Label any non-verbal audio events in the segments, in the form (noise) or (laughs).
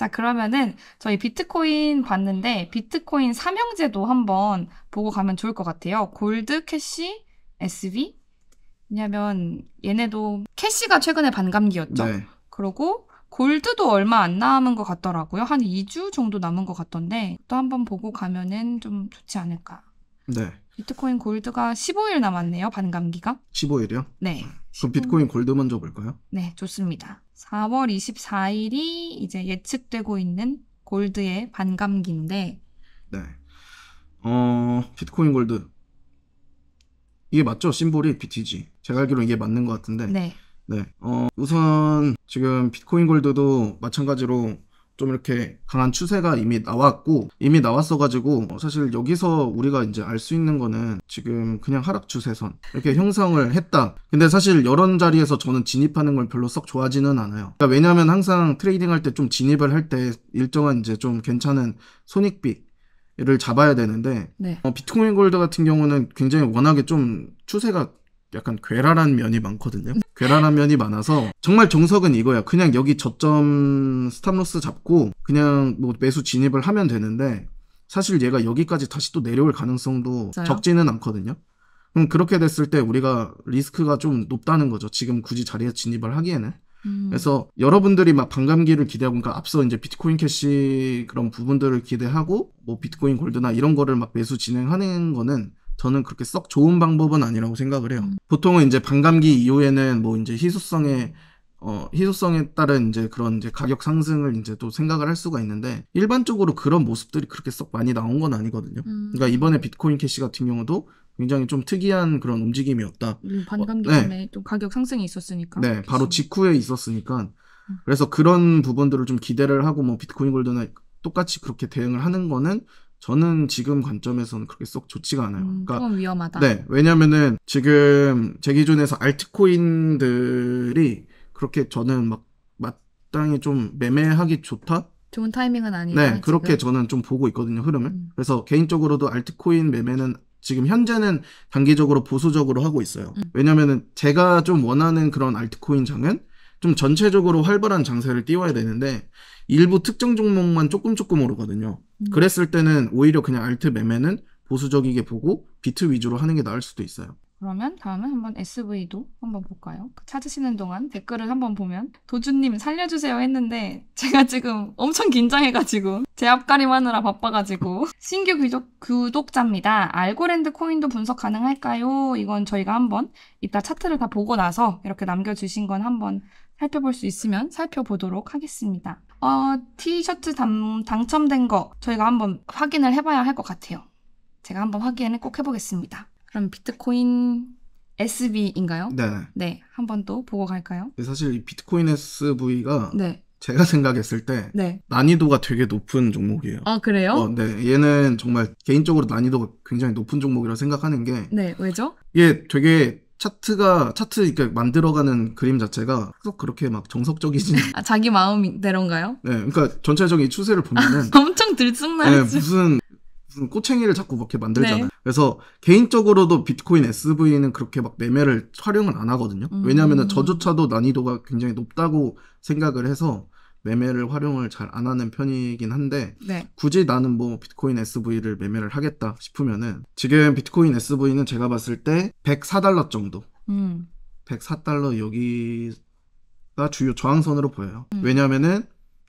자, 그러면은 저희 비트코인 봤는데 비트코인 삼형제도 한번 보고 가면 좋을 것 같아요. 골드, 캐시, SV. 왜냐면 얘네도 캐시가 최근에 반감기였죠. 네. 그리고 골드도 얼마 안 남은 것 같더라고요. 한 2주 정도 남은 것 같던데 또 한번 보고 가면은 좀 좋지 않을까. 네. 비트코인 골드가 15일 남았네요. 반감기가. 15일이요? 네. 그럼 비트코인 골드 먼저 볼까요? 네, 좋습니다. 4월 24일이 이제 예측되고 있는 골드의 반감기인데. 네. 어, 비트코인 골드. 이게 맞죠? 심볼이 BTG. 제가 알기로 이게 맞는 것 같은데. 네. 네. 어, 우선 지금 비트코인 골드도 마찬가지로 좀 이렇게 강한 추세가 이미 나왔고 이미 나왔어 가지고 어, 사실 여기서 우리가 이제 알 수 있는 거는 지금 그냥 하락 추세선 이렇게 형성을 했다 근데 사실 이런 자리에서 저는 진입하는 걸 별로 썩 좋아하지는 않아요 그러니까 왜냐하면 항상 트레이딩 할 때 좀 진입을 할 때 일정한 이제 좀 괜찮은 손익비 를 잡아야 되는데 네. 어, 비트코인 골드 같은 경우는 굉장히 워낙에 좀 추세가 약간 괴랄한 면이 많거든요. 괴랄한 면이 많아서 정말 정석은 이거야. 그냥 여기 저점 스탑로스 잡고 그냥 뭐 매수 진입을 하면 되는데 사실 얘가 여기까지 다시 또 내려올 가능성도 맞아요? 적지는 않거든요. 그럼 그렇게 됐을 때 우리가 리스크가 좀 높다는 거죠. 지금 굳이 자리에 진입을 하기에는. 음. 그래서 여러분들이 막 반감기를 기대하고 그러니까 앞서 이제 비트코인 캐시 그런 부분들을 기대하고 뭐 비트코인 골드나 이런 거를 막 매수 진행하는 거는 저는 그렇게 썩 좋은 방법은 아니라고 생각을 해요. 음. 보통은 이제 반감기 이후에는 뭐 이제 희소성에 어, 희소성에 따른 이제 그런 이제 가격 상승을 이제 또 생각을 할 수가 있는데 일반적으로 그런 모습들이 그렇게 썩 많이 나온 건 아니거든요. 음. 그러니까 이번에 비트코인 캐시 같은 경우도 굉장히 좀 특이한 그런 움직임이었다. 음, 어, 반감기 어, 네. 좀 가격 상승이 있었으니까. 네, 그래 바로 직후에 있었으니까. 음. 그래서 그런 부분들을 좀 기대를 하고 뭐 비트코인 골드나 똑같이 그렇게 대응을 하는 거는 저는 지금 관점에서는 그렇게 썩 좋지가 않아요. 음, 그러니까 조금 위험하다. 네, 왜냐면은 지금 제 기준에서 알트코인들이 그렇게 저는 막 마땅히 좀 매매하기 좋다. 좋은 타이밍은 아니다. 네, 그렇게 지금? 저는 좀 보고 있거든요 흐름을. 음. 그래서 개인적으로도 알트코인 매매는 지금 현재는 단기적으로 보수적으로 하고 있어요. 음. 왜냐면은 제가 좀 원하는 그런 알트코인 장은 좀 전체적으로 활발한 장세를 띄워야 되는데 일부 특정 종목만 조금 조금 오르거든요. 음. 그랬을 때는 오히려 그냥 알트 매매는 보수적이게 보고 비트 위주로 하는 게 나을 수도 있어요. 그러면 다음은 한번 SV도 한번 볼까요? 찾으시는 동안 댓글을 한번 보면 도주님 살려주세요 했는데 제가 지금 엄청 긴장해가지고 제 앞가림 하느라 바빠가지고 신규 귀족, 구독자입니다. 알고랜드 코인도 분석 가능할까요? 이건 저희가 한번 이따 차트를 다 보고 나서 이렇게 남겨주신 건 한번 살펴볼 수 있으면 살펴보도록 하겠습니다. 어, 티셔츠 당, 당첨된 거 저희가 한번 확인을 해봐야 할 것 같아요. 제가 한번 확인을 꼭 해보겠습니다. 그럼 비트코인 SV인가요? 네. 네, 한번 또 보고 갈까요? 사실 이 비트코인 SV가 네. 제가 생각했을 때 네. 난이도가 되게 높은 종목이에요. 아 그래요? 어, 네, 얘는 정말 개인적으로 난이도가 굉장히 높은 종목이라 생각하는 게 네, 왜죠? 이 되게 차트가 차트 이렇게 만들어가는 그림 자체가 계속 그렇게 막 정석적이지. (laughs) 아, 자기 마음대로인가요? 네, 그러니까 전체적인 추세를 아, 보면은 (laughs) 엄청 들쑥날쑥. 네, 무슨 무슨 꼬챙이를 자꾸 그렇게 만들잖아요. 네. 그래서 개인적으로도 비트코인 SV는 그렇게 막 매매를 활용을 안 하거든요. 음. 왜냐하면 저조차도 난이도가 굉장히 높다고 생각을 해서 매매를 활용을 잘 안 하는 편이긴 한데 네. 굳이 나는 뭐 비트코인 SV를 매매를 하겠다 싶으면은 지금 비트코인 SV는 제가 봤을 때 104달러 정도 음. 104달러 여기가 주요 저항선으로 보여요. 음. 왜냐면은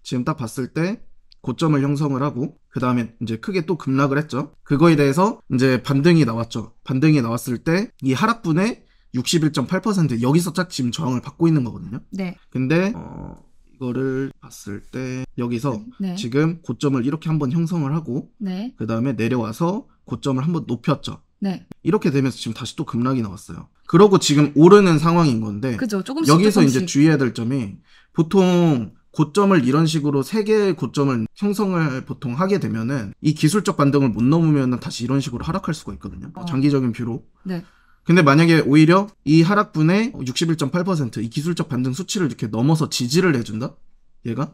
지금 딱 봤을 때 고점을 형성을 하고 그 다음에 이제 크게 또 급락을 했죠. 그거에 대해서 이제 반등이 나왔죠. 반등이 나왔을 때 이 하락분에 61.8% 여기서 딱 지금 저항을 받고 있는 거거든요. 네. 근데 어, 이거를 봤을 때 여기서 네. 지금 고점을 이렇게 한번 형성을 하고 네. 그 다음에 내려와서 고점을 한번 높였죠. 네. 이렇게 되면서 지금 다시 또 급락이 나왔어요. 그러고 지금 오르는 상황인 건데 그죠. 조금씩, 여기서 조금씩. 이제 주의해야 될 점이 보통 고점을 이런 식으로 세 개의 고점을 형성을 보통 하게 되면은 이 기술적 반등을 못 넘으면은 다시 이런 식으로 하락할 수가 있거든요. 어. 장기적인 뷰로. 네. 근데 만약에 오히려 이 하락분의 61.8%이 기술적 반등 수치를 이렇게 넘어서 지지를 해준다? 얘가?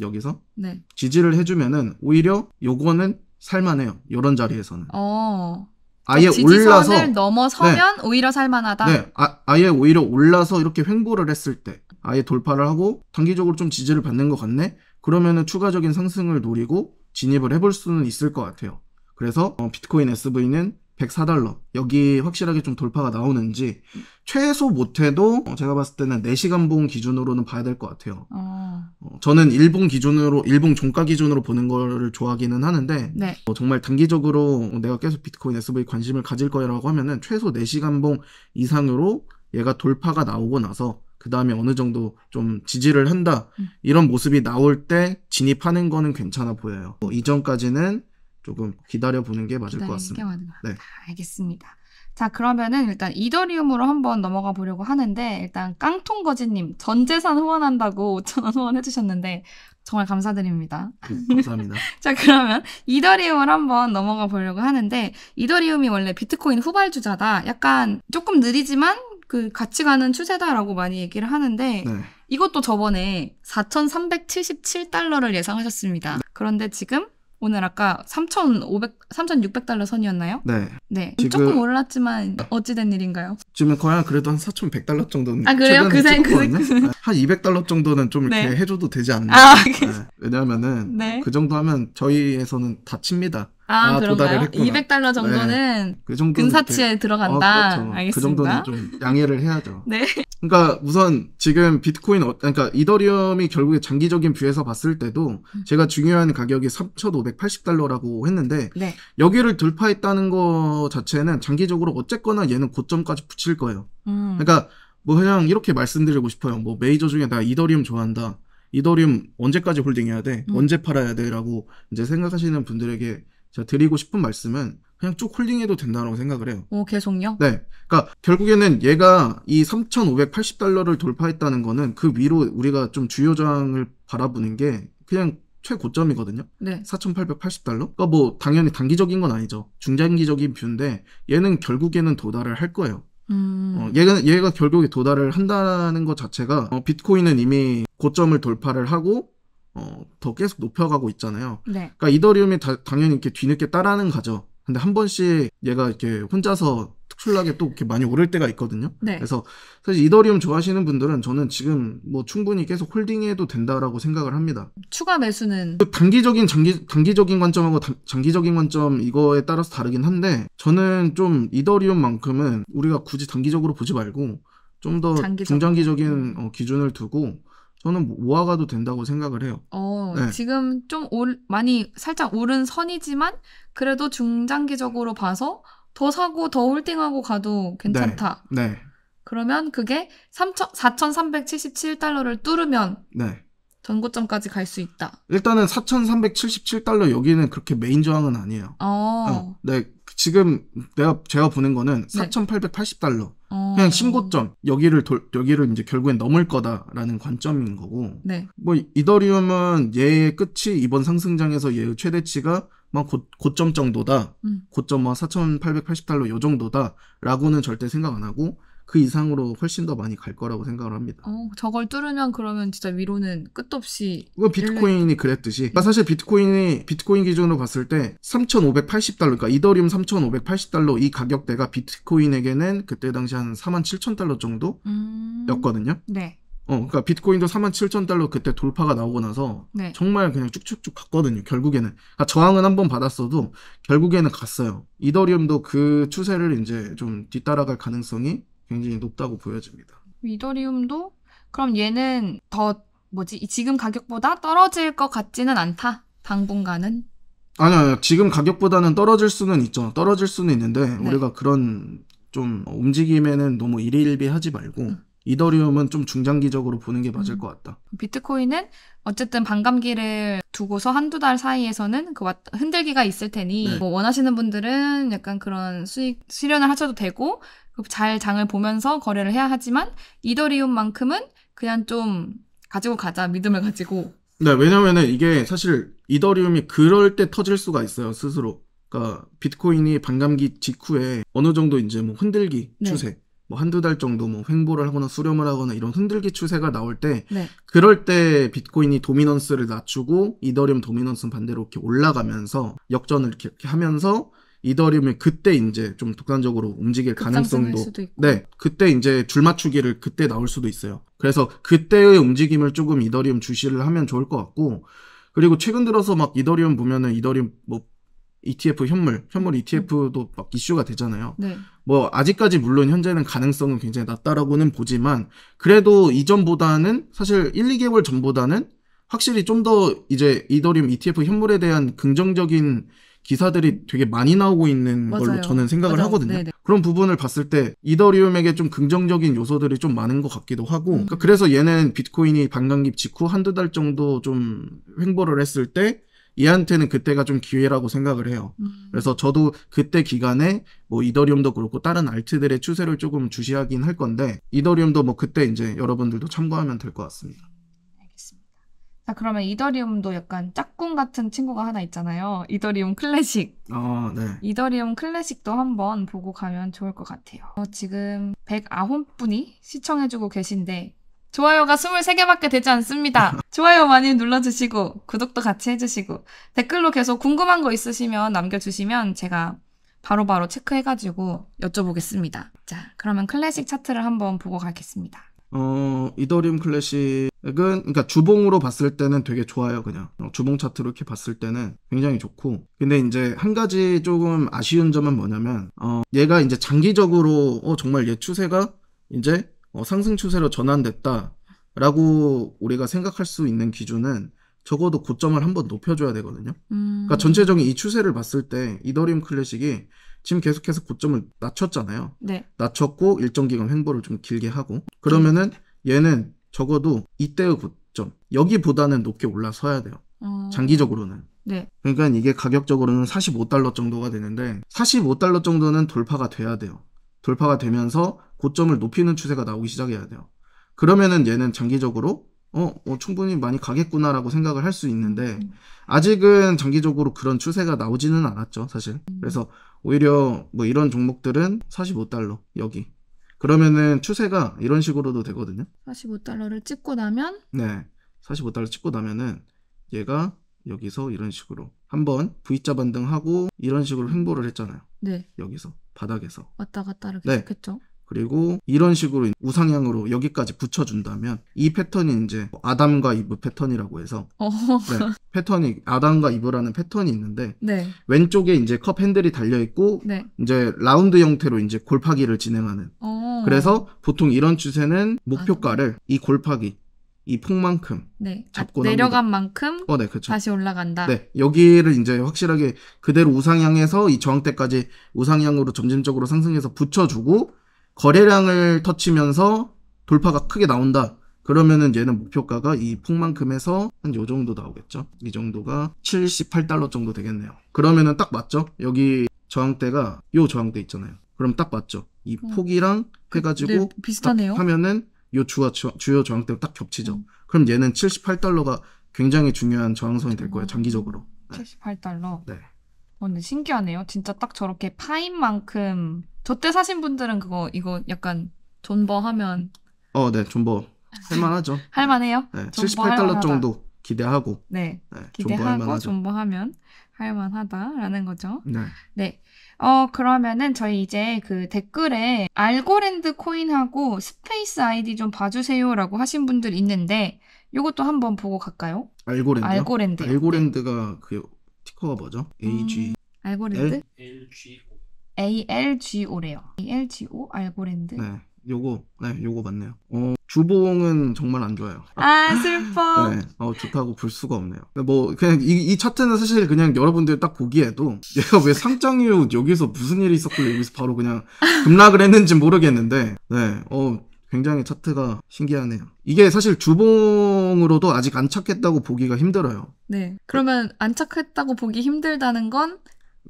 여기서? 네. 지지를 해주면은 오히려 요거는 살만해요. 요런 자리에서는. 어. 그러니까 아예 올라서 넘어서면 네. 오히려 살만하다. 네, 아, 아예 오히려 올라서 이렇게 횡보를 했을 때 아예 돌파를 하고 단기적으로 좀 지지를 받는 것 같네. 그러면은 추가적인 상승을 노리고 진입을 해볼 수는 있을 것 같아요. 그래서 어, 비트코인 SV는 104달러 여기 확실하게 좀 돌파가 나오는지 최소 못해도 제가 봤을 때는 4시간 봉 기준으로는 봐야 될 것 같아요. 아. 어. 저는 일봉 기준으로 일봉 종가 기준으로 보는 거를 좋아하기는 하는데 네. 어, 정말 단기적으로 내가 계속 비트코인 SV 관심을 가질 거라고 하면은 최소 4시간 봉 이상으로 얘가 돌파가 나오고 나서 그 다음에 어느 정도 좀 지지를 한다 음. 이런 모습이 나올 때 진입하는 거는 괜찮아 보여요. 어, 이전까지는 조금 기다려 보는 게 맞을 것 같습니다. 네. 알겠습니다. 자 그러면은 일단 이더리움으로 한번 넘어가 보려고 하는데 일단 깡통거지님 전 재산 후원한다고 5천 (laughs) 원 후원해주셨는데 정말 감사드립니다. 감사합니다. (laughs) 자 그러면 이더리움을 한번 넘어가 보려고 하는데 이더리움이 원래 비트코인 후발주자다. 약간 조금 느리지만 그 같이 가는 추세다라고 많이 얘기를 하는데 네. 이것도 저번에 4,377달러를 예상하셨습니다. 그런데 지금 오늘 아까 3,500, 3,600달러 선이었나요? 네. 네. 조금 올랐지만 아. 어찌된 일인가요? 지금 거의 그래도 한 4,100달러 정도는 아 그래요? 그생 그생 그 그 한 200달러 정도는 좀 이렇게 네. 해줘도 되지 않나? 아, 네. 왜냐면은 네. 그 정도 하면 저희에서는 다칩니다. 아, 아도달요 했구나. 200달러 정도는 네, 그 정도 근사치에 이 들어간다. 어, 그렇죠. 그 알겠습니다. 그 정도는 좀 양해를 해야죠. 네. 그러니까 우선 지금 비트코인 어, 그러니까 이더리움이 결국에 장기적인 뷰에서 봤을 때도 음. 제가 중요한 가격이 3,580달러라고 했는데 네. 여기를 돌파했다는 거 자체는 장기적으로 어쨌거나 얘는 고점까지 붙일 거예요. 음. 그러니까 뭐 그냥 이렇게 말씀드리고 싶어요. 뭐 메이저 중에 나 이더리움 좋아한다. 이더리움 언제까지 홀딩해야 돼? 음. 언제 팔아야 돼? 라고 이제 생각하시는 분들에게 제가 드리고 싶은 말씀은 그냥 쭉 홀딩해도 된다라고 생각을 해요. 오, 어, 계속요? 네. 그러니까 결국에는 얘가 이 3,580달러를 돌파했다는 거는 그 위로 우리가 좀 주요 저항을 바라보는 게 그냥 최고점이거든요. 네. 4,880달러? 그러니까 뭐 당연히 단기적인 건 아니죠. 중장기적인 뷰인데 얘는 결국에는 도달을 할 거예요. 음... 어, 얘가, 얘가 결국에 도달을 한다는 것 자체가 어, 비트코인은 이미 고점을 돌파를 하고 어, 더 계속 높여가고 있잖아요. 네. 그러니까 이더리움이 다, 당연히 이렇게 뒤늦게 따라는 하 가죠. 근데 한 번씩 얘가 이렇게 혼자서 특출나게 또 이렇게 많이 오를 때가 있거든요. 네. 그래서 사실 이더리움 좋아하시는 분들은 저는 지금 뭐 충분히 계속 홀딩해도 된다라고 생각을 합니다. 추가 매수는 그 단기적인 장기 단기적인 관점하고 단, 장기적인 관점 이거에 따라서 다르긴 한데 저는 좀 이더리움만큼은 우리가 굳이 단기적으로 보지 말고 좀더 장 중장기적인 어, 기준을 두고 저는 뭐 모아가도 된다고 생각을 해요. 어, 네. 지금 좀 올, 많이 살짝 오른 선이지만 그래도 중장기적으로 봐서 더 사고 더 홀딩하고 가도 괜찮다. 네. 네. 그러면 그게 3천, 4,377달러를 뚫으면 네. 전고점까지 갈 수 있다. 일단은 4,377달러 여기는 그렇게 메인 저항은 아니에요. 어. 어. 네, 지금 내가 제가 보낸 거는 4,880달러. 그냥 어. 신고점 여기를 돌, 여기를 이제 결국엔 넘을 거다라는 관점인 거고 네. 뭐 이더리움은 얘의 끝이 이번 상승장에서 얘의 최대치가 막 고, 고점 정도다 음. 고점 뭐 4,880달러 요 정도다라고는 절대 생각 안 하고 그 이상으로 훨씬 더 많이 갈 거라고 생각을 합니다. 어, 저걸 뚫으면 그러면 진짜 위로는 끝도 없이 그 비트코인이 그랬듯이 그 사실 비트코인이 비트코인 기준으로 봤을 때 3,580달러 그러니까 이더리움 3,580달러 이 가격대가 비트코인에게는 그때 당시 한 47,000달러 정도였거든요. 음... 네. 어, 그니까 비트코인도 47,000달러 그때 돌파가 나오고 나서 네. 정말 그냥 쭉쭉쭉 갔거든요. 결국에는 그러니까 저항은 한번 받았어도 결국에는 갔어요. 이더리움도 그 추세를 이제 좀 뒤따라갈 가능성이 굉장히 높다고 보여집니다. 위더리움도 그럼 얘는 더 뭐지 지금 가격보다 떨어질 것 같지는 않다 당분간은 아니요 지금 가격보다는 떨어질 수는 있죠 떨어질 수는 있는데 네. 우리가 그런 좀 움직임에는 너무 일일비하지 말고 음. 이더리움은 좀 중장기적으로 보는 게 맞을 음. 것 같다. 비트코인은 어쨌든 반감기를 두고서 한두 달 사이에서는 그 흔들기가 있을 테니 네. 뭐 원하시는 분들은 약간 그런 수익 실현을 하셔도 되고 그 잘 장을 보면서 거래를 해야 하지만 이더리움만큼은 그냥 좀 가지고 가자 믿음을 가지고. 네, 왜냐면은 이게 사실 이더리움이 그럴 때 터질 수가 있어요 스스로. 그러니까 비트코인이 반감기 직후에 어느 정도 이제 뭐 흔들기 네. 추세 뭐 한두 달 정도 뭐 횡보를 하거나 수렴을 하거나 이런 흔들기 추세가 나올 때 네. 그럴 때 비트코인이 도미넌스를 낮추고 이더리움 도미넌스 는 반대로 이렇게 올라가면서 역전을 이렇게, 하면서 이더리움이 그때 이제 좀 독단적으로 움직일 가능성도 네 그때 이제 줄 맞추기를 그때 나올 수도 있어요. 그래서 그때의 움직임을 조금 이더리움 주시를 하면 좋을 것 같고 그리고 최근 들어서 막 이더리움 보면은 이더리움 뭐 ETF 현물, 현물 ETF도 막 이슈가 되잖아요. 네. 뭐 아직까지 물론 현재는 가능성은 굉장히 낮다라고는 보지만 그래도 이전보다는 사실 1, 2개월 전보다는 확실히 좀 더 이제 이더리움 ETF 현물에 대한 긍정적인 기사들이 되게 많이 나오고 있는 맞아요. 걸로 저는 생각을 맞아요. 하거든요. 네네. 그런 부분을 봤을 때 이더리움에게 좀 긍정적인 요소들이 좀 많은 것 같기도 하고 음. 그러니까 그래서 얘는 비트코인이 반감기 직후 한두 달 정도 좀 횡보를 했을 때 얘한테는 그때가 좀 기회라고 생각을 해요. 음. 그래서 저도 그때 기간에 뭐 이더리움도 그렇고 다른 알트들의 추세를 조금 주시하긴 할 건데 이더리움도 뭐 그때 이제 여러분들도 참고하면 될 것 같습니다. 알겠습니다. 자 그러면 이더리움도 약간 짝꿍 같은 친구가 하나 있잖아요. 이더리움 클래식. 아 네. 이더리움 클래식도 한번 보고 가면 좋을 것 같아요. 어, 지금 109분이 시청해주고 계신데 좋아요가 23개밖에 되지 않습니다. 좋아요 많이 눌러주시고, 구독도 같이 해주시고, 댓글로 계속 궁금한 거 있으시면 남겨주시면 제가 바로바로 바로 체크해가지고 여쭤보겠습니다. 자, 그러면 클래식 차트를 한번 보고 가겠습니다. 어, 이더리움 클래식은, 그러니까 주봉으로 봤을 때는 되게 좋아요, 그냥. 어, 주봉 차트로 이렇게 봤을 때는 굉장히 좋고. 근데 이제 한 가지 조금 아쉬운 점은 뭐냐면, 어, 얘가 이제 장기적으로, 어, 정말 얘 추세가 이제 어, 상승 추세로 전환됐다라고 우리가 생각할 수 있는 기준은 적어도 고점을 한번 높여줘야 되거든요. 그러니까 음. 그러니까 전체적인 이 추세를 봤을 때 이더리움 클래식이 지금 계속해서 고점을 낮췄잖아요. 네. 낮췄고 일정 기간 횡보를 좀 길게 하고 그러면은 얘는 적어도 이때의 고점 여기보다는 높게 올라서야 돼요. 어... 장기적으로는. 네. 그러니까 이게 가격적으로는 45달러 정도가 되는데 45달러 정도는 돌파가 돼야 돼요. 돌파가 되면서 고점을 높이는 추세가 나오기 시작해야 돼요. 그러면은 얘는 장기적으로 어, 어, 충분히 많이 가겠구나라고 생각을 할 수 있는데 음. 아직은 장기적으로 그런 추세가 나오지는 않았죠 사실 음. 그래서 오히려 뭐 이런 종목들은 45달러 여기 그러면은 추세가 이런 식으로도 되거든요 45달러를 찍고 나면 네 45달러 찍고 나면은 얘가 여기서 이런 식으로 한번 V자 반등하고 이런 식으로 횡보를 했잖아요 네 여기서 바닥에서 왔다 갔다 하겠죠 네. 그리고 이런 식으로 우상향으로 여기까지 붙여준다면 이 패턴이 이제 아담과 이브 패턴이라고 해서 어. 네, 패턴이 아담과 이브라는 패턴이 있는데 네. 왼쪽에 이제 컵 핸들이 달려 있고 네. 이제 라운드 형태로 이제 골파기를 진행하는 오. 어. 그래서 보통 이런 추세는 목표가를 아. 이 골파기 이 폭만큼 네. 잡고 아, 내려간 합니다. 만큼 어, 네, 그렇죠. 다시 올라간다. 네, 여기를 이제 확실하게 그대로 우상향해서 이 저항대까지 우상향으로 점진적으로 상승해서 붙여주고 거래량을 터치면서 돌파가 크게 나온다. 그러면은 얘는 목표가가 이 폭만큼에서 한 요 정도 나오겠죠. 이 정도가 78달러 정도 되겠네요. 그러면은 딱 맞죠? 여기 저항대가 요 저항대 있잖아요. 그럼 딱 맞죠. 이 음. 폭이랑 그 해가지고 네, 비슷하네요. 하면은 요 주와 주, 주요 저항대로 딱 겹치죠. 음. 그럼 얘는 78달러가 굉장히 중요한 저항선이 될 음. 거예요. 장기적으로. 78달러. 네. 근데 신기하네요. 진짜 딱 저렇게 파인 만큼 저때 사신 분들은 그거 이거 약간 존버하면 어, 네, 존버 할만하죠. (laughs) 할만해요. 네, 78달러 정도 기대하고 네, 네, 기대하고 존버하면 할만하다라는 거죠. 네, 네. 어, 그러면은 저희 이제 그 댓글에 알고랜드 코인하고 스페이스 아이디 좀 봐주세요라고 하신 분들 있는데 이것도 한번 보고 갈까요? 알고랜드. 알고랜드. 알고랜드가 그 티커가 뭐죠? AG 알고랜드? ALGO래요. ALGO 알고랜드. 네. 요거 네 요거 맞네요. 어, 주봉은 정말 안 좋아요. 아 슬퍼. 네, 어, 좋다고 볼 수가 없네요. 뭐 그냥 이, 이 차트는 사실 그냥 여러분들 딱 보기에도 (laughs) 얘가 왜 상장 이후 여기서 무슨 일이 있었고 여기서 바로 그냥 급락을 했는지 모르겠는데 네어 굉장히 차트가 신기하네요. 이게 사실 주봉으로도 아직 안착했다고 보기가 힘들어요. 네. 그러면 안착했다고 보기 힘들다는 건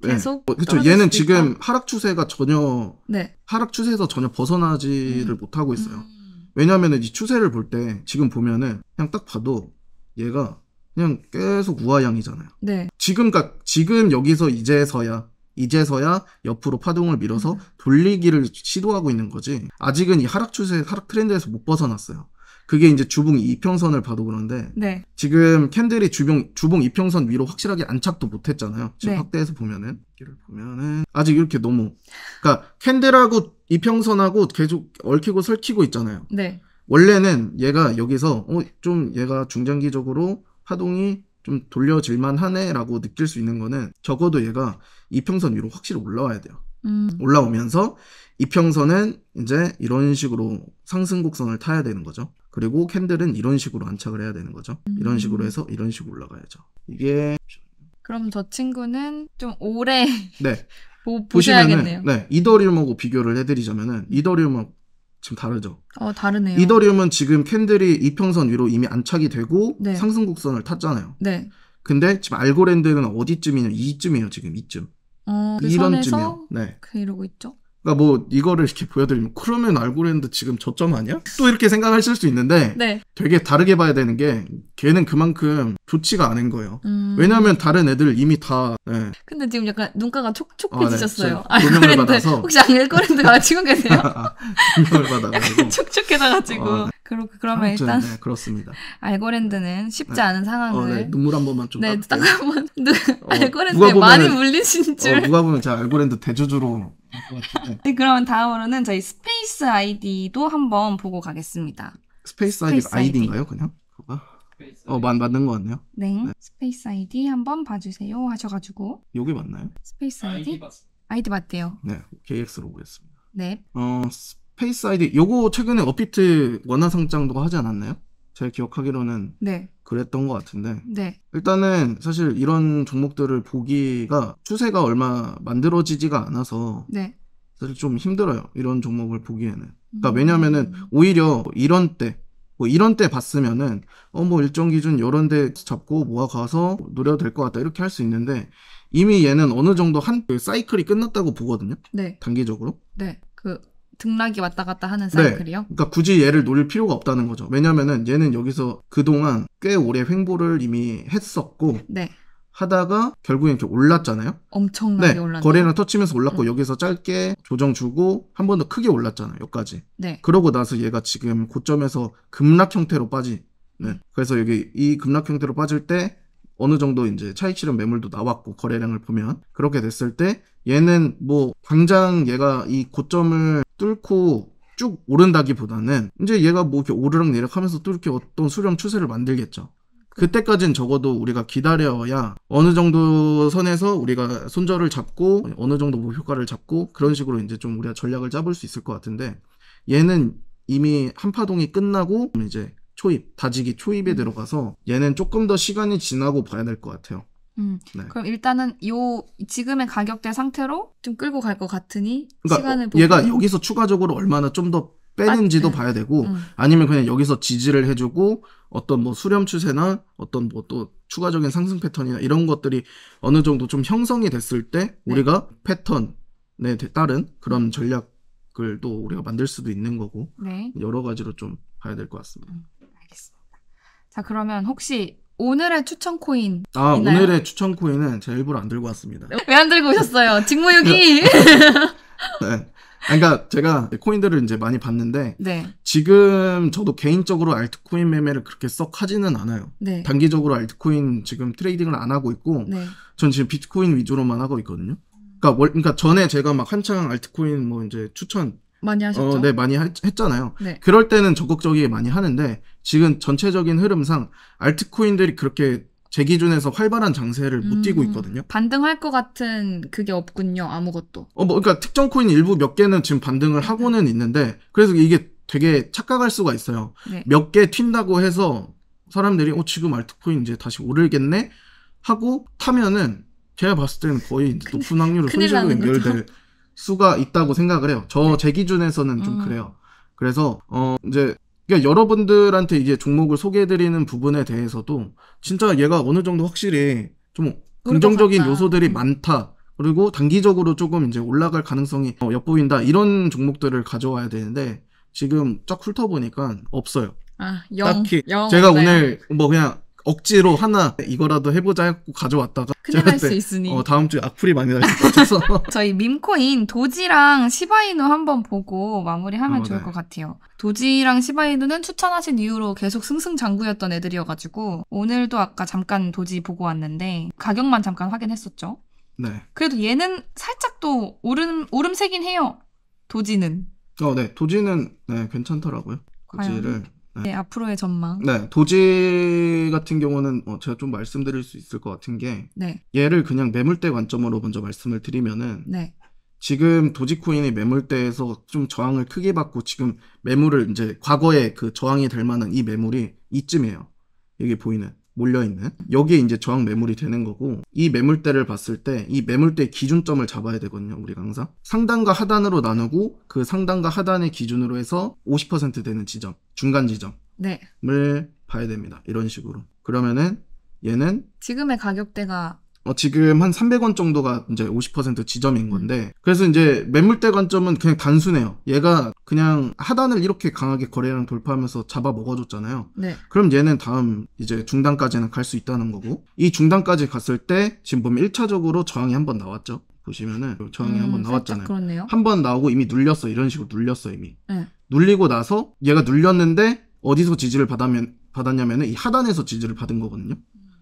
네. 계속 네. 그렇죠. 얘는 지금 있다? 하락 추세가 전혀 네. 하락 추세에서 전혀 벗어나지를 음. 못하고 있어요. 음. 왜냐하면 이 추세를 볼 때 지금 보면은 그냥 딱 봐도 얘가 그냥 계속 우하향이잖아요. 네. 지금 까 지금 여기서 이제서야 이제서야 옆으로 파동을 밀어서 음. 돌리기를 시도하고 있는 거지. 아직은 이 하락 추세, 하락 트렌드에서 못 벗어났어요. 그게 이제 주봉 2평선을 봐도 그런데 네. 지금 캔들이 주봉 주봉 이평선 위로 확실하게 안착도 못 했잖아요. 지금 네. 확대해서 보면은 이를 보면은 아직 이렇게 너무 그러니까 캔들하고 2평선하고 계속 얽히고 설키고 있잖아요. 네. 원래는 얘가 여기서 어좀 얘가 중장기적으로 파동이 좀 돌려질만 하네라고 느낄 수 있는 거는 적어도 얘가 2평선 위로 확실히 올라와야 돼요. 음. 올라오면서 이평선은 이제 이런 식으로 상승 곡선을 타야 되는 거죠. 그리고 캔들은 이런 식으로 안착을 해야 되는 거죠. 음. 이런 식으로 해서 이런 식으로 올라가야죠. 이게 그럼 저 친구는 좀 오래 네. (laughs) 보, 보시면은 네, 이더리움하고 비교를 해드리자면은 이더리움하 지금 다르죠. 어 다르네요. 이더리움은 지금 캔들이 이평선 위로 이미 안착이 되고 네. 상승 곡선을 탔잖아요. 네. 근데 지금 알고랜드는 어디쯤이냐 이쯤이에요 지금 이쯤. 어, 그 이런 선에서 쯤이요. 네. 그 이러고 있죠. 그러니까 뭐 이거를 이렇게 보여드리면 그러면 알고랜드 지금 저점 아니야? 또 이렇게 생각하실 수 있는데 네. 되게 다르게 봐야 되는 게 걔는 그만큼 좋지가 않은 거예요. 음... 왜냐하면 다른 애들 이미 다. 네. 근데 지금 약간 눈가가 촉촉해지셨어요. 아, 네. 알고랜드 받아서. 혹시 알고랜드가 (laughs) 지금 계세요? 아, 아, 조명을 받아가지고 (laughs) 촉촉해져가지고. 어, 아, 네. 그러, 그러면 아무튼, 일단 네, 그렇습니다. 알고랜드는 쉽지 네. 않은 상황을 어, 네. 눈물 한 번만 좀 네, 딱 한번 (laughs) 어, 알고랜드 많이 물리신 어, 줄 어, 누가 보면 제가 알고랜드 대주주로 네, 그러면 다음으로는 저희 스페이스 아이디도 한번 보고 가겠습니다. 스페이스, 스페이스 아이디 아이디인가요, 그냥? 그거? 어, 만, 맞는 것 같네요. 네. 네. 스페이스 아이디 한번 봐주세요 하셔가지고. 요게 맞나요? 스페이스 아이디? 아이디, 아이디 맞대요. 네, KX로 보겠습니다. 네. 어, 스페이스 아이디, 요거 최근에 업비트 원화 상장도 하지 않았나요? 제 기억하기로는 네. 그랬던 것 같은데 네. 일단은 사실 이런 종목들을 보기가 추세가 얼마 만들어지지가 않아서 네. 사실 좀 힘들어요 이런 종목을 보기에는 그러니까 음. 왜냐면은 오히려 뭐 이런 때뭐 이런 때 봤으면은 어 뭐 일정 기준 이런 데 잡고 모아가서 노려도 될것 같다 이렇게 할 수 있는데 이미 얘는 어느 정도 한 그 사이클이 끝났다고 보거든요 네. 단기적으로 네. 그 등락이 왔다 갔다 하는 네. 사이클이요? 네. 그러니까 굳이 얘를 노릴 필요가 없다는 거죠. 왜냐면은 얘는 여기서 그동안 꽤 오래 횡보를 이미 했었고 네. 하다가 결국엔 이렇게 올랐잖아요. 엄청나게 네. 올랐네. 거래량 터치면서 올랐고 응. 음. 여기서 짧게 조정 주고 한 번 더 크게 올랐잖아요. 여기까지. 네. 그러고 나서 얘가 지금 고점에서 급락 형태로 빠지. 네. 음. 그래서 여기 이 급락 형태로 빠질 때 어느 정도 이제 차익 실현 매물도 나왔고 거래량을 보면 그렇게 됐을 때 얘는 뭐 당장 얘가 이 고점을 뚫고 쭉 오른다기보다는 이제 얘가 뭐 이렇게 오르락 내리락하면서 또 이렇게 어떤 수렴 추세를 만들겠죠. 그때까진 적어도 우리가 기다려야 어느 정도 선에서 우리가 손절을 잡고 어느 정도 목표가를 뭐 잡고 그런 식으로 이제 좀 우리가 전략을 잡을 수 있을 것 같은데 얘는 이미 한 파동이 끝나고 이제 초입 다지기 초입에 음. 들어가서 얘는 조금 더 시간이 지나고 봐야 될 것 같아요. 음. 네. 그럼 일단은 요 지금의 가격대 상태로 좀 끌고 갈 것 같으니 그러니까 시간을 보고 얘가 여기서 추가적으로 얼마나 좀 더 빼는지도 아, 봐야 되고 음. 아니면 그냥 여기서 지지를 해주고 어떤 뭐 수렴 추세나 어떤 뭐 또 추가적인 상승 패턴이나 이런 것들이 어느 정도 좀 형성이 됐을 때 네. 우리가 패턴에 따른 그런 전략을 또 우리가 만들 수도 있는 거고 네. 여러 가지로 좀 봐야 될 것 같습니다. 음, 알겠습니다. 자 그러면 혹시 오늘의 추천 코인. 아, 있나요? 오늘의 추천 코인은 제가 일부러 안 들고 왔습니다. 네. 왜안 들고 오셨어요? (laughs) 직무유기! 네. (laughs) 네. 그러니까 제가 코인들을 이제 많이 봤는데 네. 지금 저도 개인적으로 알트코인 매매를 그렇게 썩 하지는 않아요. 네. 단기적으로 알트코인 지금 트레이딩을 안 하고 있고 네. 전 지금 비트코인 위주로만 하고 있거든요. 그러니까, 월, 그러니까 전에 제가 막 한창 알트코인 뭐 이제 추천 많이 어, 하셨죠? 어, 네, 많이 했, 잖아요 네. 그럴 때는 적극적이게 많이 하는데 지금 전체적인 흐름상 알트코인들이 그렇게 제 기준에서 활발한 장세를 못 음, 띄고 있거든요. 반등할 것 같은 그게 없군요. 아무것도. 어, 뭐 그러니까 특정 코인 일부 몇 개는 지금 반등을 하고는 있는데 그래서 이게 되게 착각할 수가 있어요. 네. 몇개 튄다고 해서 사람들이 어 지금 알트코인 이제 다시 오르겠네 하고 타면은 제가 봤을 때는 거의 높은 확률로 손실로 연결될 수가 있다고 생각을 해요. 저제 네. 기준에서는 좀 음. 그래요. 그래서 어 이제 그러니까 여러분들한테 이제 종목을 소개해드리는 부분에 대해서도 진짜 얘가 어느 정도 확실히 좀 긍정적인 요소들이 음. 많다. 그리고 단기적으로 조금 이제 올라갈 가능성이 어, 엿보인다. 이런 종목들을 가져와야 되는데 지금 쫙 훑어보니까 없어요. 아, 영, 딱히 영 제가 없 오늘 뭐 그냥 억지로 하나 이거라도 해보자 하고 가져왔다가 큰일 날 수 있으니 어, 다음 주에 악플이 많이 날 것 같아서 (laughs) 저희 밈코인 도지랑 시바이누 한번 보고 마무리하면 어, 좋을 네. 것 같아요 도지랑 시바이누는 추천하신 이후로 계속 승승장구였던 애들이어가지고 오늘도 아까 잠깐 도지 보고 왔는데 가격만 잠깐 확인했었죠 네. 그래도 얘는 살짝 또 오름, 오름세긴 해요 도지는 어, 네. 도지는 네, 괜찮더라고요. 도지를 음. 네. 앞으로의 전망. 네, 도지 같은 경우는 어, 제가 좀 말씀드릴 수 있을 것 같은 게 네. 얘를 그냥 매물대 관점으로 먼저 말씀을 드리면은 네. 지금 도지코인이 매물대에서 좀 저항을 크게 받고 지금 매물을 이제 과거에 그 저항이 될 만한 이 매물이 이쯤이에요. 여기 보이는 몰려있는 여기에 이제 저항 매물이 되는 거고 이 매물대를 봤을 때 이 매물대의 기준점을 잡아야 되거든요 우리가 항상 상단과 하단으로 나누고 그 상단과 하단의 기준으로 해서 50% 되는 지점 중간 지점을 네. 봐야 됩니다 이런 식으로 그러면은 얘는 지금의 가격대가 어, 지금 한 300원 정도가 이제 50% 지점인 건데 음. 그래서 이제 매물대 관점은 그냥 단순해요. 얘가 그냥 하단을 이렇게 강하게 거래량 돌파하면서 잡아 먹어줬잖아요. 네. 그럼 얘는 다음 이제 중단까지는 갈 수 있다는 거고 이 중단까지 갔을 때 지금 보면 1차적으로 저항이 한 번 나왔죠. 보시면은 저항이 음, 한번 나왔잖아요. 한 번 나오고 이미 눌렸어. 이런 식으로 눌렸어 이미. 네. 눌리고 나서 얘가 눌렸는데 어디서 지지를 받았 받았냐면은 이 하단에서 지지를 받은 거거든요.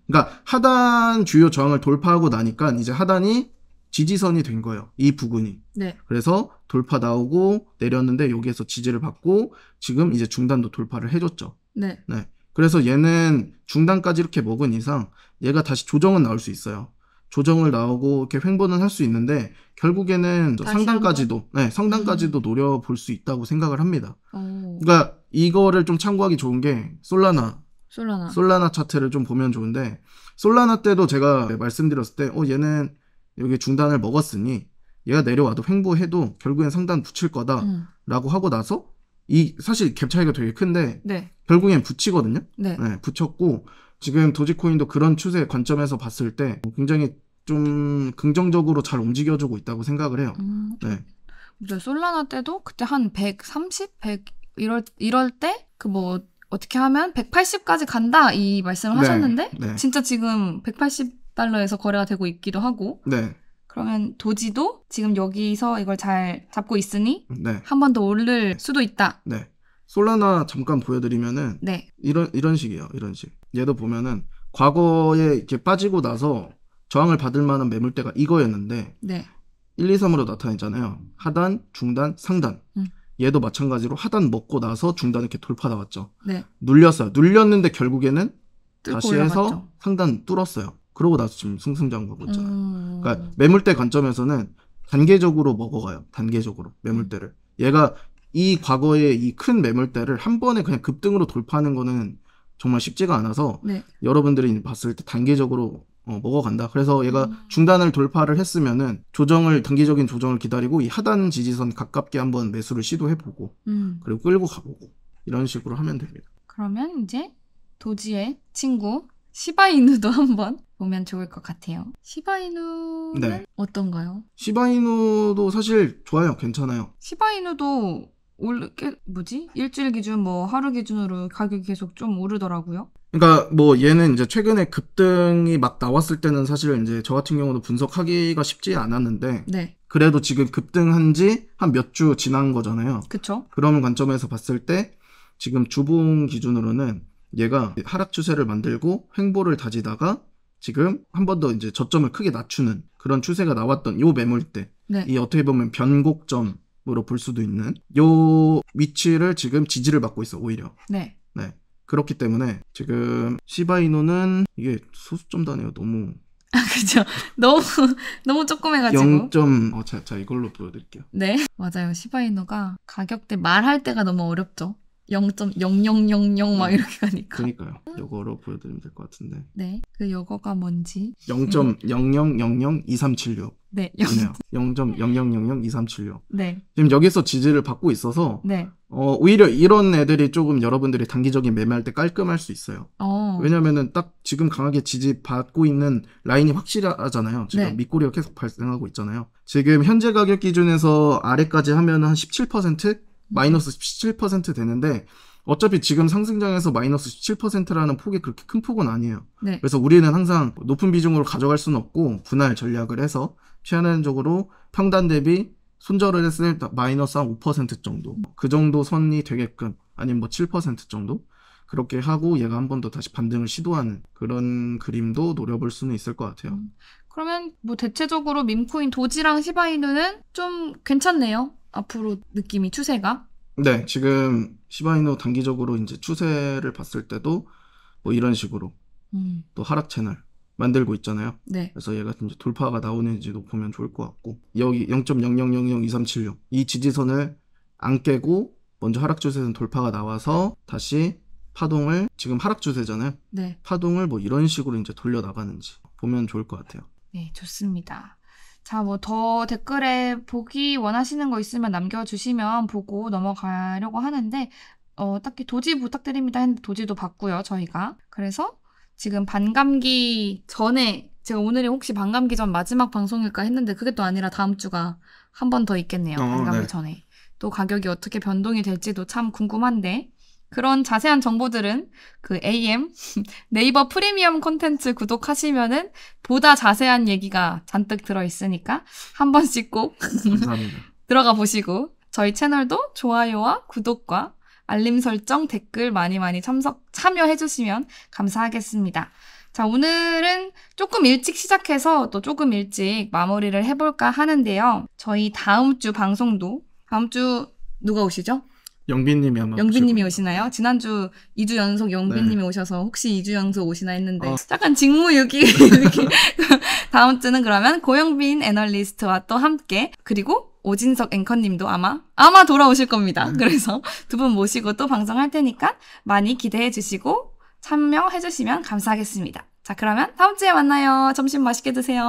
그러니까 하단 주요 저항을 돌파하고 나니까 이제 하단이 지지선이 된 거예요. 이 부근이. 네. 그래서 돌파 나오고 내렸는데 여기에서 지지를 받고 지금 이제 중단도 돌파를 해줬죠. 네. 네. 그래서 얘는 중단까지 이렇게 먹은 이상 얘가 다시 조정은 나올 수 있어요. 조정을 나오고 이렇게 횡보는 할 수 있는데 결국에는 상단까지도 네, 상단까지도 음. 노려볼 수 있다고 생각을 합니다. 오. 그러니까 이거를 좀 참고하기 좋은 게 솔라나 솔라나. 솔라나 차트를 좀 보면 좋은데 솔라나 때도 제가 말씀드렸을 때 어 얘는 여기 중단을 먹었으니 얘가 내려와도 횡보해도 결국엔 상단 붙일 거다라고 음. 하고 나서 이 사실 갭 차이가 되게 큰데 네. 결국엔 붙이거든요. 네. 네, 붙였고 지금 도지코인도 그런 추세 관점에서 봤을 때 굉장히 좀 긍정적으로 잘 움직여주고 있다고 생각을 해요. 음. 네. 솔라나 때도 그때 한 130, 100 이럴 이럴 때그뭐 어떻게 하면 180까지 간다 이 말씀을 네, 하셨는데 네. 진짜 지금 180달러에서 거래가 되고 있기도 하고 네. 그러면 도지도 지금 여기서 이걸 잘 잡고 있으니 네. 한번 더 오를 네. 수도 있다. 네. 솔라나 잠깐 보여드리면은 네. 이런 이런 식이에요. 이런 식. 얘도 보면은 과거에 이렇게 빠지고 나서 저항을 받을 만한 매물대가 이거였는데 1, 2, 3으로 나타냈잖아요. 하단, 중단, 상단. 음. 얘도 마찬가지로 하단 먹고 나서 중단 이렇게 돌파 나왔죠. 네. 눌렸어요. 눌렸는데 결국에는 다시 올라갔죠. 해서 상단 뚫었어요. 그러고 나서 지금 승승장구하고 있잖아요. 음... 그러니까 매물대 관점에서는 단계적으로 먹어가요. 단계적으로 매물대를. 음. 얘가 이 과거의 이 큰 매물대를 한 번에 그냥 급등으로 돌파하는 거는 정말 쉽지가 않아서 네. 여러분들이 봤을 때 단계적으로 어, 먹어간다. 그래서 얘가 음. 중단을 돌파를 했으면은 조정을 단기적인 조정을 기다리고 이 하단 지지선 가깝게 한번 매수를 시도해보고 음. 그리고 끌고 가보고 이런 식으로 하면 됩니다. 그러면 이제 도지의 친구 시바이누도 (laughs) 한번 보면 좋을 것 같아요. 시바이누는 네. 어떤가요? 시바이누도 사실 좋아요. 괜찮아요. 시바이누도 올, 게, 뭐지? 일주일 기준 뭐 하루 기준으로 가격이 계속 좀 오르더라고요. 그러니까 뭐 얘는 이제 최근에 급등이 막 나왔을 때는 사실 이제 저 같은 경우도 분석하기가 쉽지 않았는데 네. 그래도 지금 급등한 지 한 몇 주 지난 거잖아요. 그렇 그런 관점에서 봤을 때 지금 주봉 기준으로는 얘가 하락 추세를 만들고 횡보를 다지다가 지금 한 번 더 이제 저점을 크게 낮추는 그런 추세가 나왔던 요 매물대 네. 어떻게 보면 변곡점 으로 볼 수도 있는 요 위치를 지금 지지를 받고 있어 오히려 네. 네 그렇기 때문에 지금 시바이노는 이게 소수점 다네요 너무 아 그죠 (laughs) 너무 너무 조금매가지고 0점 어자 자 이걸로 보여드릴게요 네 맞아요 시바이노가 가격대 말할 때가 너무 어렵죠 0.0000막 이렇게 가니까. 그니까요. 요거로 보여드리면 될 것 같은데. 네. 그 요거가 뭔지. 0.000002376. 네. 0.000002376. 네. 지금 여기서 지지를 받고 있어서 네. 어, 오히려 이런 애들이 조금 여러분들이 단기적인 매매할 때 깔끔할 수 있어요. 어. 왜냐면은 딱 지금 강하게 지지받고 있는 라인이 확실하잖아요. 지금 네. 밑꼬리가 계속 발생하고 있잖아요. 지금 현재 가격 기준에서 아래까지 하면 한 17%? 마이너스 17% 되는데 어차피 지금 상승장에서 마이너스 17%라는 폭이 그렇게 큰 폭은 아니에요. 네. 그래서 우리는 항상 높은 비중으로 가져갈 수는 없고 분할 전략을 해서 최하는적으로 평단 대비 손절을 했을 때 마이너스 한 5% 정도 그 정도 선이 되게끔 아니면 뭐 7% 정도 그렇게 하고 얘가 한 번 더 다시 반등을 시도하는 그런 그림도 노려볼 수는 있을 것 같아요. 음. 그러면 뭐 대체적으로 민코인 도지랑 시바이누는 좀 괜찮네요. 앞으로 느낌이 추세가? 네, 지금 시바이노 단기적으로 이제 추세를 봤을 때도 뭐 이런 식으로 음. 또 하락 채널 만들고 있잖아요. 네. 그래서 얘가 이제 돌파가 나오는지도 보면 좋을 것 같고 여기 0 0 0 0 0 2 3 7 6 이 지지선을 안 깨고 먼저 하락 추세는 돌파가 나와서 다시 파동을 지금 하락 추세잖아요. 네. 파동을 뭐 이런 식으로 이제 돌려 나가는지 보면 좋을 것 같아요. 네, 좋습니다. 자, 뭐 더 댓글에 보기 원하시는 거 있으면 남겨주시면 보고 넘어가려고 하는데, 어, 딱히 도지 부탁드립니다 했는데 도지도 봤고요, 저희가. 그래서 지금 반감기 전에, 제가 오늘이 혹시 반감기 전 마지막 방송일까 했는데 그게 또 아니라 다음 주가 한 번 더 있겠네요, 어, 반감기 네. 전에. 또 가격이 어떻게 변동이 될지도 참 궁금한데, 그런 자세한 정보들은 그 AM (laughs) 네이버 프리미엄 콘텐츠 구독하시면은 보다 자세한 얘기가 잔뜩 들어 있으니까 한 번씩 꼭 (laughs) 들어가 보시고 저희 채널도 좋아요와 구독과 알림 설정 댓글 많이 많이 참석 참여해 주시면 감사하겠습니다. 자, 오늘은 조금 일찍 시작해서 또 조금 일찍 마무리를 해볼까 하는데요. 저희 다음 주 방송도, 다음 주 누가 오시죠? 영빈님이 아마 영빈님이 오시나요? 지난주 2주 연속 영빈님이 네. 오셔서 혹시 2주 연속 오시나 했는데 어. 약간 직무유기 (laughs) 다음 주는 그러면 고영빈 애널리스트와 또 함께 그리고 오진석 앵커님도 아마 아마 돌아오실 겁니다. 네. 그래서 두 분 모시고 또 방송할 테니까 많이 기대해 주시고 참여해 주시면 감사하겠습니다. 자 그러면 다음 주에 만나요. 점심 맛있게 드세요.